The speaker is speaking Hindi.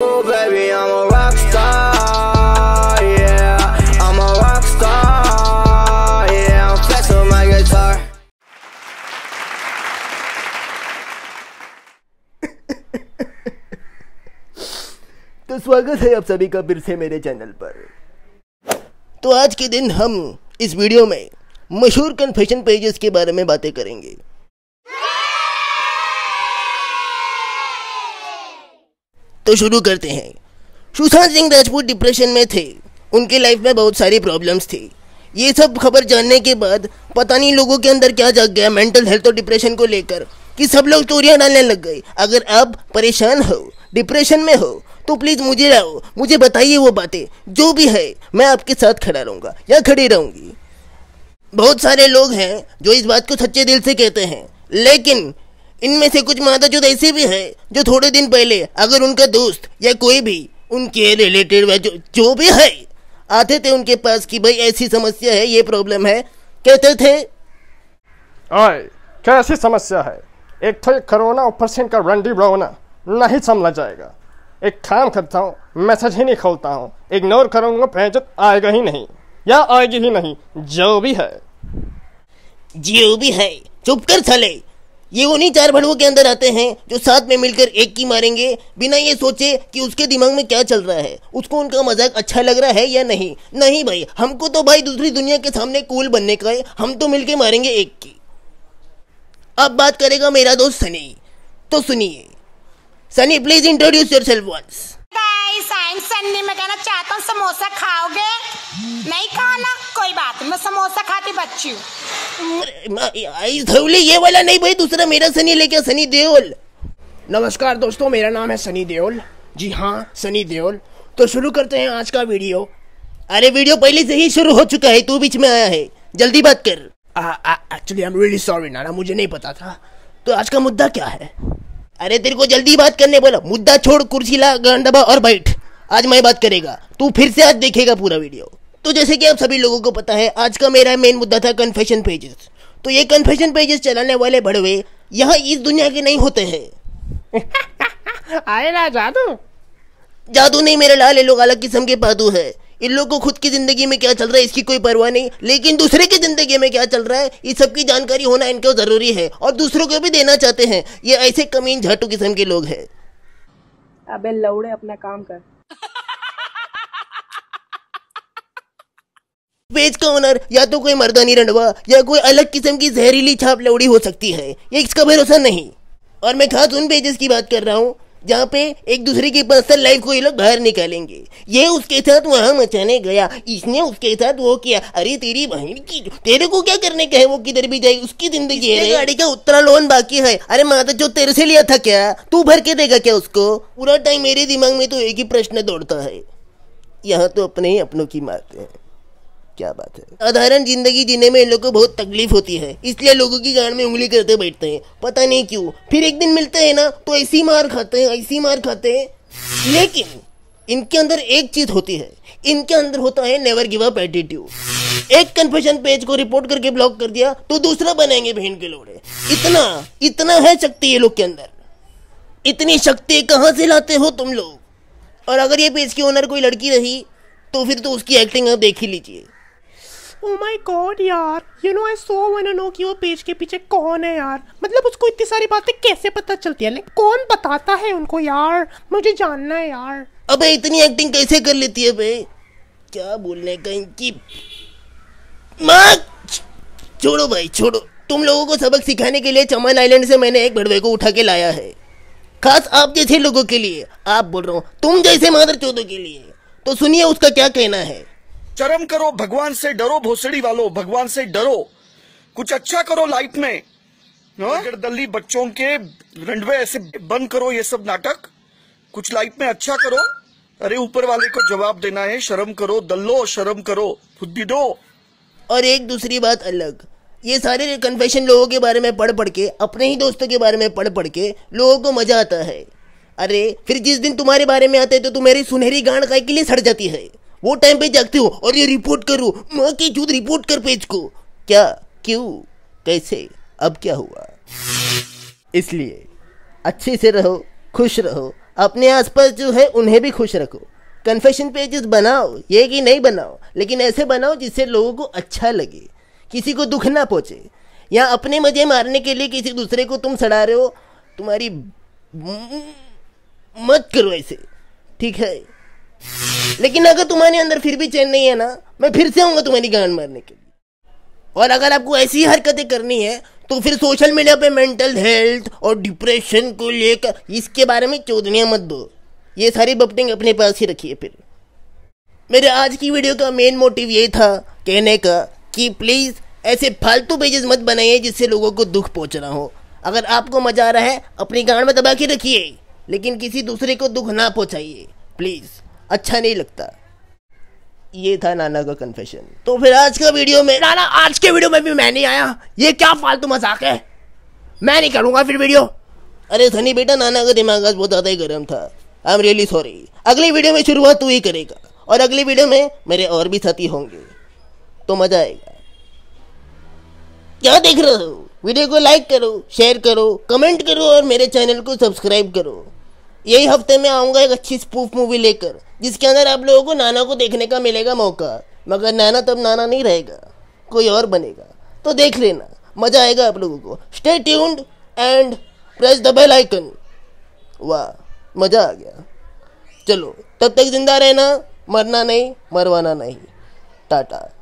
baby, I'm a rock star, yeah. I'm a rock star, yeah. I'm flexing my guitar. तो स्वागत है आप सभी का फिर से मेरे चैनल पर तो आज के दिन हम इस वीडियो में मशहूर कन्फेशन पेजेस के बारे में बातें करेंगे तो शुरू करते हैं सुशांत सिंह राजपूत डिप्रेशन में थे उनके लाइफ में बहुत सारी प्रॉब्लम्स थी ये सब खबर जानने के बाद पता नहीं लोगों के अंदर क्या जग गया मेंटल हेल्थ और डिप्रेशन को लेकर कि सब लोग चोरियाँ डालने लग गए अगर आप परेशान हो डिप्रेशन में हो तो प्लीज़ मुझे लाओ मुझे बताइए वो बातें जो भी है मैं आपके साथ खड़ा रहूँगा या खड़ी रहूँगी बहुत सारे लोग हैं जो इस बात को सच्चे दिल से कहते हैं लेकिन इनमें से कुछ माता माताजूद ऐसे भी हैं जो थोड़े दिन पहले अगर उनका दोस्त या कोई भी उनके रिलेटेड व जो, जो भी है आते थे उनके पास कि भाई ऐसी समस्या है ये प्रॉब्लम है कहते थे ओए कैसी समस्या है एक तो करोना ऊपर से इनका रंडी रोना नहीं समझा जाएगा एक काम करता हूँ मैसेज ही नहीं खोलता हूँ इग्नोर करूँगा पैजत तो आएगा ही नहीं या आएगी ही नहीं जो भी है जो भी है चुप कर चले ये उन्हीं चार भड़वों के अंदर आते हैं जो साथ में मिलकर एक की मारेंगे बिना ये सोचे कि उसके दिमाग में क्या चल रहा है उसको उनका मजाक अच्छा लग रहा है या नहीं नहीं भाई हमको तो भाई दूसरी दुनिया के सामने कूल बनने का है हम तो मिलकर मारेंगे एक की अब बात करेगा मेरा दोस्त सनी तो सुनिए Sunny please introduce yourself once चाहता तो हूँ समोसा खाओगे नहीं खाना कोई बात मैं समोसा खाती बच्ची हूँ ये वाला नहीं भाई दूसरा मेरा सनी लेके सनी देओल नमस्कार दोस्तों मेरा नाम है सनी देओल जी हाँ सनी देओल तो शुरू करते हैं आज का वीडियो अरे वीडियो पहले से ही शुरू हो चुका है तू बीच में आया है जल्दी बात कर actually I am really sorry नाना मुझे नहीं पता था तो आज का मुद्दा क्या है अरे तेरे को जल्दी बात करने बोला मुद्दा छोड़ कुर्सी ला गन और बैठ आज मैं बात करेगा तू फिर से आज देखेगा पूरा वीडियो तो जैसे कि आप सभी लोगों को पता है आज का मेरा मेन मुद्दा था कन्फेशन पेजेस तो ये कन्फेशन पेजेस चलाने वाले बड़वे यहाँ इस दुनिया के नहीं होते हैं आए ना जादू जादू नहीं मेरे लाल ये लोग अलग किस्म के पादू है इन लोग को खुद की जिंदगी में क्या चल रहा है इसकी कोई परवाह नहीं लेकिन दूसरे की जिंदगी में क्या चल रहा है इस सबकी जानकारी होना इनको जरूरी है और दूसरों को भी देना चाहते हैं ये ऐसे कमीन झाटू किस्म के लोग हैं अबे लौड़े अपना काम कर वेज ओनर या तो कोई मर्दानी रंडवा या कोई अलग किस्म की जहरीली छाप लौड़ी हो सकती है ये इसका भरोसा नहीं और मैं खास उन पेजेस की बात कर रहा हूँ जहाँ पे एक दूसरे की पर्सनल लाइफ को ये लोग बाहर निकालेंगे ये उसके साथ वहाँ मचाने गया इसने उसके साथ वो किया अरे तेरी बहन की तेरे को क्या करने का है वो किधर भी जाएगी उसकी जिंदगी है गाड़ी का उतना लोन बाकी है अरे माता जो तेरे से लिया था क्या तू भर के देगा क्या उसको पूरा टाइम मेरे दिमाग में तो एक ही प्रश्न दौड़ता है यहाँ तो अपने ही अपनों की बात है क्या बात है साधारण जिंदगी जीने में इन लोग को बहुत तकलीफ होती है इसलिए लोगों की गाड़ में उंगली करते बैठते हैं पता नहीं क्यों फिर एक दिन मिलते हैं ना तो ऐसी मार खाते हैं ऐसी मार खाते हैं लेकिन इनके अंदर एक चीज होती है इनके अंदर होता है नेवर गिव अप एटीट्यूड एक कन्फेशन पेज को रिपोर्ट करके ब्लॉक कर दिया तो दूसरा बनाएंगे बहन के लोड़े इतना इतना है शक्ति ये लोग के अंदर इतनी शक्ति कहाँ से लाते हो तुम लोग और अगर ये पेज की ओनर कोई लड़की रही तो फिर तो उसकी एक्टिंग आप देख ही लीजिए ओ माय गॉड यार you know I so one no कि वो पेज के पीछे कौन है यार मतलब उसको इतनी सारी बातें कैसे पता चलती है like, कौन बताता है उनको यार मुझे जानना है यार अबे इतनी एक्टिंग कैसे कर लेती है भाई क्या बोलने का इनकी छोड़ो भाई छोड़ो तुम लोगों को सबक सिखाने के लिए चमन आइलैंड से मैंने एक भड़वे को उठा के लाया है खास आप जैसे लोगों के लिए आप बोल रहा हूँ तुम जैसे मादर चौधों के लिए तो सुनिए उसका क्या कहना है चरम करो भगवान से डरो भोसड़ी वालों भगवान से डरो कुछ अच्छा करो लाइफ में हाँ? दल्ली बच्चों के रंडवे ऐसे बंद करो ये सब नाटक कुछ लाइफ में अच्छा करो अरे ऊपर वाले को जवाब देना है शर्म करो दल्लो शर्म करो खुद दो और एक दूसरी बात अलग ये सारे कन्फेशन लोगों के बारे में पढ़ पढ़ के अपने ही दोस्तों के बारे में पढ़ पढ़ के लोगों को मजा आता है अरे फिर जिस दिन तुम्हारे बारे में आते हैं तो तुम मेरी सुनहरी गांड का के लिए सड़ जाती है वो टाइम पे जागते हो और ये रिपोर्ट करो माँ की जूद रिपोर्ट कर पेज को क्या क्यों कैसे अब क्या हुआ इसलिए अच्छे से रहो खुश रहो अपने आसपास जो है उन्हें भी खुश रखो कन्फेशन पेजेस बनाओ ये कि नहीं बनाओ लेकिन ऐसे बनाओ जिससे लोगों को अच्छा लगे किसी को दुख ना पहुँचे या अपने मजे मारने के लिए किसी दूसरे को तुम सड़ा रहे हो तुम्हारी मत करो ऐसे ठीक है लेकिन अगर तुम्हारे अंदर फिर भी चैन नहीं है ना मैं फिर से आऊंगा तुम्हारी गांड मारने के लिए और अगर आपको ऐसी हरकतें करनी है तो फिर सोशल मीडिया पे मेंटल हेल्थ और डिप्रेशन को लेकर इसके बारे में चौधरियाँ मत दो ये सारी बपटिंग अपने पास ही रखिए फिर मेरे आज की वीडियो का मेन मोटिव ये था कहने का कि प्लीज़ ऐसे फालतू पेजेस मत बनाइए जिससे लोगों को दुख पहुँच रहा हो अगर आपको मज़ा आ रहा है अपनी गांड में दबा के रखिए लेकिन किसी दूसरे को दुख ना पहुँचाइए प्लीज़ अच्छा नहीं लगता ये था नाना का कन्फेशन तो फिर आज का वीडियो में नाना आज के वीडियो में भी मैं नहीं आया ये क्या फालतू मजाक है मैं नहीं करूँगा फिर वीडियो अरे धनी बेटा नाना का दिमाग आज बहुत ज़्यादा ही गर्म था आई एम रियली सॉरी अगली वीडियो में शुरुआत तू ही करेगा और अगली वीडियो में मेरे और भी साथी होंगे तो मज़ा आएगा क्या देख रहे हो वीडियो को लाइक करो शेयर करो कमेंट करो और मेरे चैनल को सब्सक्राइब करो यही हफ्ते में आऊँगा एक अच्छी स्पूफ मूवी लेकर जिसके अंदर आप लोगों को नाना को देखने का मिलेगा मौका मगर नाना तब नाना नहीं रहेगा कोई और बनेगा तो देख लेना मजा आएगा आप लोगों को stay tuned and press the bell icon वाह मज़ा आ गया चलो तब तक जिंदा रहना मरना नहीं मरवाना नहीं टाटा